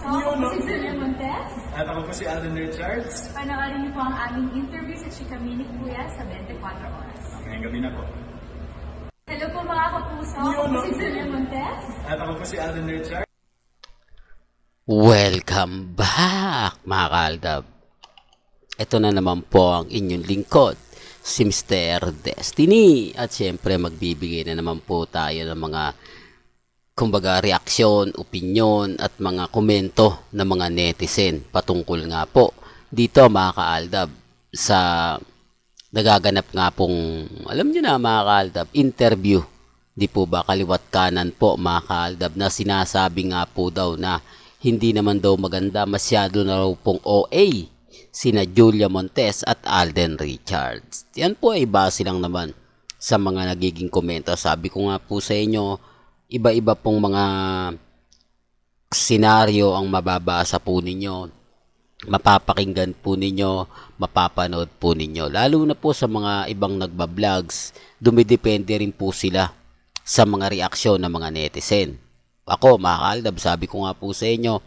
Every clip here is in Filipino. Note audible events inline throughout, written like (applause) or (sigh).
Ako po si Julia Montes. At ako po si Alden Richards. Panoorin niyo po ang aming interview sa Chikaminik Kuya sa 24 Oras. Ngayong gabi na po. Hello po mga kapuso. Ako po si Julia Montes. At ako po si Alden Richards. Welcome back mga kaaldab. Ito na naman po ang inyong lingkod, si Mr. Destiny. At siyempre, magbibigay na naman po tayo ng mga kumbaga reaksyon, opinion at mga komento ng mga netizen patungkol nga po dito mga kaaldab sa nagaganap nga pong alam niyo na mga kaaldab interview di po ba kaliwat kanan po mga kaaldab na sinasabi nga po daw na hindi naman daw maganda masyado na raw pong OA sina Julia Montes at Alden Richards. Yan po ay base lang naman sa mga nagiging komento. Sabi ko nga po sa inyo, iba-iba pong mga senaryo ang mababasa po ninyo, mapapakinggan po ninyo, mapapanood po ninyo. Lalo na po sa mga ibang nagba-vlogs, dumidepende rin po sila sa mga reaksyon ng mga netizen. Ako, mga kaaldab, sabi ko nga po sa inyo,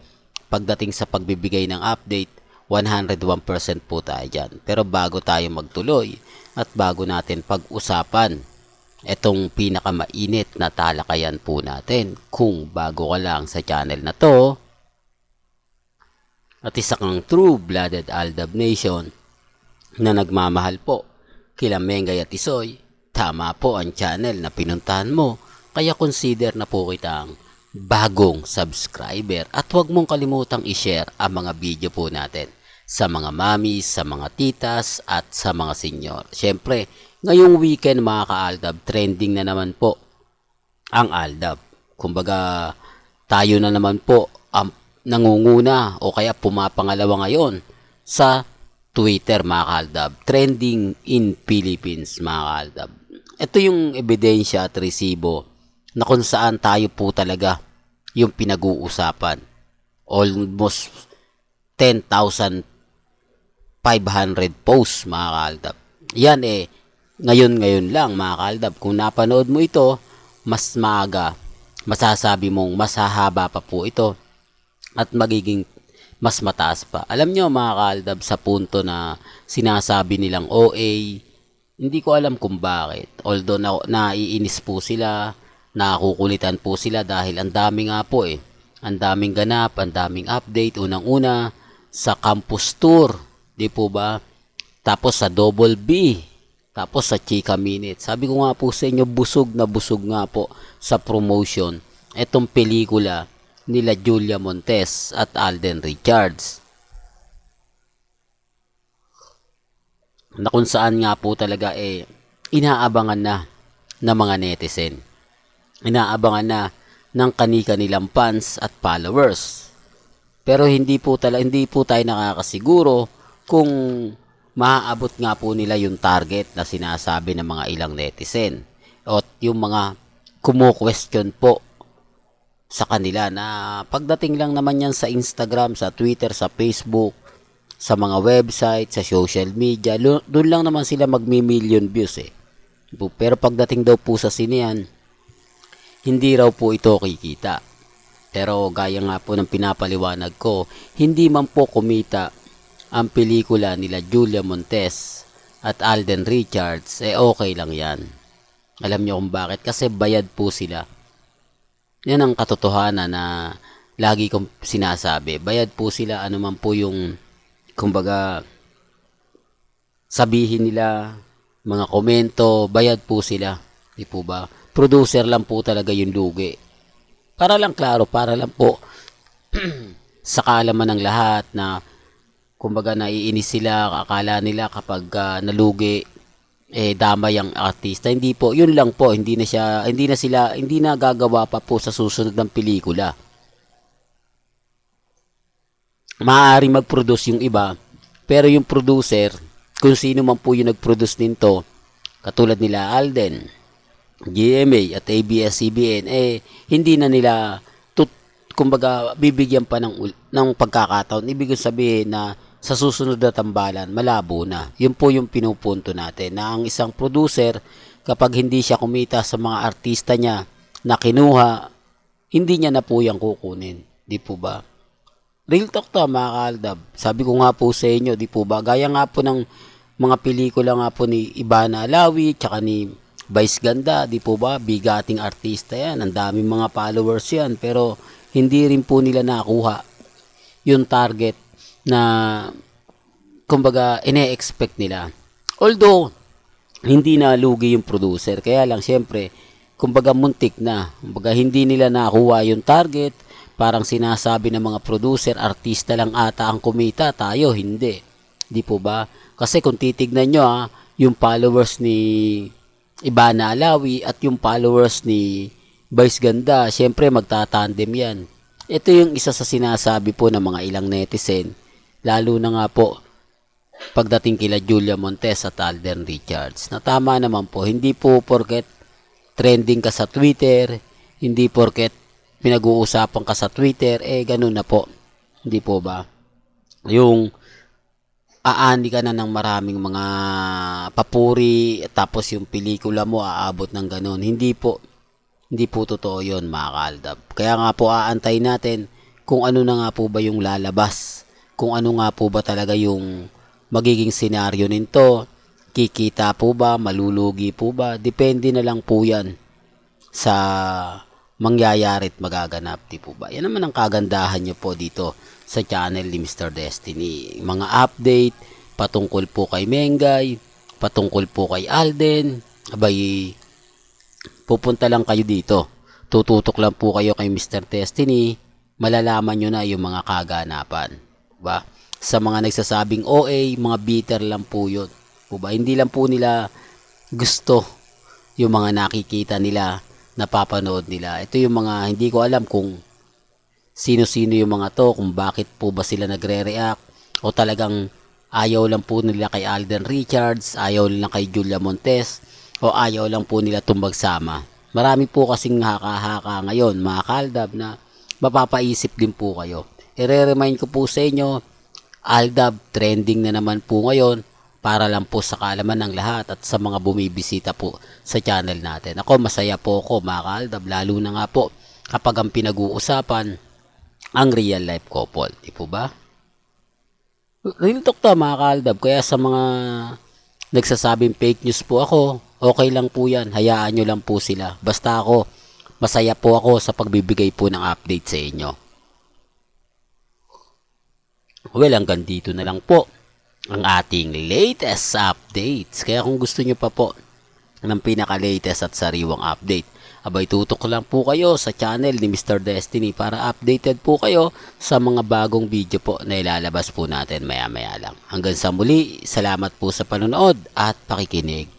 pagdating sa pagbibigay ng update, 101% po tayo dyan. Pero bago tayo magtuloy at bago natin pag-usapan etong pinakamainit na talakayan po natin kung bago ka lang sa channel na to at isa kang true-blooded Aldab Nation na nagmamahal po kila Mengay at Isoy, tama po ang channel na pinuntahan mo kaya consider na po kitang bagong subscriber at huwag mong kalimutang i-share ang mga video po natin sa mga mami, sa mga titas at sa mga senior. Siyempre, ngayong weekend mga ka-Aldab, trending na naman po ang Aldab. Kumbaga, tayo na naman po ang nangunguna o kaya pumapangalawa ngayon sa Twitter mga ka-Aldab. Trending in Philippines mga ka-Aldab. Ito yung ebidensya at resibo na kung saan tayo po talaga yung pinag-uusapan. Almost 10,000 500 posts mga kaaldab. Yan eh, ngayon-ngayon lang mga kaaldab. Kung napanood mo ito, mas maaga, masasabi mong masahaba pa po ito at magiging mas mataas pa. Alam nyo mga kaaldab sa punto na sinasabi nilang OA, hindi ko alam kung bakit. Although na, naiinis po sila, nakukulitan po sila dahil ang dami nga po eh. Ang daming ganap, ang daming update. Unang-una, sa campus tour Di po ba? Tapos sa double B. Tapos sa Chika Minute. Sabi ko nga po sa inyo, busog na busog nga po sa promotion. Itong pelikula nila Julia Montes at Alden Richards. Na kung saan nga po talaga eh, inaabangan na ng mga netizen. Inaabangan na ng kani-kanilang fans at followers. Pero hindi po, tala, hindi po tayo nakakasiguro kung maaabot nga po nila yung target na sinasabi ng mga ilang netizen at yung mga kumu-question po sa kanila na pagdating lang naman yan sa Instagram, sa Twitter, sa Facebook, sa mga website, sa social media, doon lang naman sila magmi-million views eh. Pero pagdating daw po sa sinehan, hindi raw po ito kikita. Pero gaya nga po ng pinapaliwanag ko, hindi man po kumita ang pelikula nila Julia Montes at Alden Richards, eh okay lang yan. Alam niyo kung bakit? Kasi bayad po sila. Yan ang katotohanan na lagi kong sinasabi. Bayad po sila anuman po yung, kumbaga, sabihin nila, mga komento, bayad po sila. Di po ba? Producer lang po talaga yung lugi. Para lang klaro, para lang po (clears throat) sa kalaman ng lahat na kumbaga naiinis sila, akala nila kapag uh, nalugi eh damay ang artista. Hindi po, yun lang po, hindi na siya, hindi na sila, hindi na gagawa pa po sa susunod ng pelikula. Maari mag-produce yung iba, pero yung producer, kung sino man po yung nag-produce nito, katulad nila Alden, GMA at ABS-CBN, eh, hindi na nila, tut, kumbaga, bibigyan pa ng, ng pagkakataon. Ibig sabihin na, sa susunod na tambalan, malabo na. Yun po yung pinupunto natin na ang isang producer kapag hindi siya kumita sa mga artista niya na kinuha, hindi niya na po yung kukunin. Di po ba? Real talk to mga kaaldab. Sabi ko nga po sa inyo, di po ba? Gaya nga po ng mga pelikula nga po ni Ibana Alawi, tsaka ni Vice Ganda, di po ba? Bigating artista yan. Ang daming mga followers yan. Pero hindi rin po nila nakuha yung target na kumbaga ine-expect nila. Although hindi na lugi yung producer, kaya lang siyempre kumbaga muntik na. Kumbaga hindi nila nakuha yung target. Parang sinasabi ng mga producer, artista lang ata ang kumita, tayo hindi. Di po ba? Kasi kung titignan nyo ah, yung followers ni Ibana Alawi at yung followers ni Vice Ganda, syempre magtatandem yan. Ito yung isa sa sinasabi po ng mga ilang netizen lalo na nga po pagdating kila Julia Montes at Alden Richards. Na tama naman po, hindi po porket trending ka sa Twitter, hindi porket pinag-uusapan ka sa Twitter, eh ganun na po. Hindi po ba? Yung aani ka na ng maraming mga papuri tapos yung pelikula mo aabot ng ganun. Hindi po hindi po totoo 'yon, mga kaaldab. Kaya nga po aantay natin kung ano na nga po ba yung lalabas kung ano nga po ba talaga yung magiging senaryo nito. Kikita po ba? Malulugi po ba? Depende na lang po yan sa mangyayari at magaganap. Di po ba? Yan naman ang kagandahan nyo po dito sa channel ni Mr. Destiny. Mga update patungkol po kay Mengay, patungkol po kay Alden. Abay, pupunta lang kayo dito. Tututok lang po kayo kay Mr. Destiny malalaman nyo na yung mga kaganapan ba? Sa mga nagsasabing OA, mga bitter lang po 'yon. Po ba? Hindi lang po nila gusto yung mga nakikita nila, napapanood nila. Ito yung mga hindi ko alam kung sino-sino yung mga to, kung bakit po ba sila nagre-react o talagang ayaw lang po nila kay Alden Richards, ayaw lang kay Julia Montes, o ayaw lang po nila tumbagsama. Marami po kasing haka-haka ngayon, mga kaldab na mapapaisip din po kayo ire-remind ko po sa inyo, Aldab trending na naman po ngayon para lang po sa kaalaman ng lahat at sa mga bumibisita po sa channel natin. Ako masaya po ako mga ka-Aldab lalo na nga po kapag ang pinag-uusapan ang real life couple. Di po ba? Real talk to mga kaaldab. Kaya sa mga nagsasabing fake news po ako, okay lang po yan. Hayaan nyo lang po sila. Basta ako, masaya po ako sa pagbibigay po ng update sa inyo. Well, hanggang dito na lang po ang ating latest updates. Kaya kung gusto nyo pa po ng pinaka-latest at sariwang update, abay tutok lang po kayo sa channel ni Mr. Destiny para updated po kayo sa mga bagong video po na ilalabas po natin maya-maya lang. Hanggang sa muli, salamat po sa panonood at pakikinig.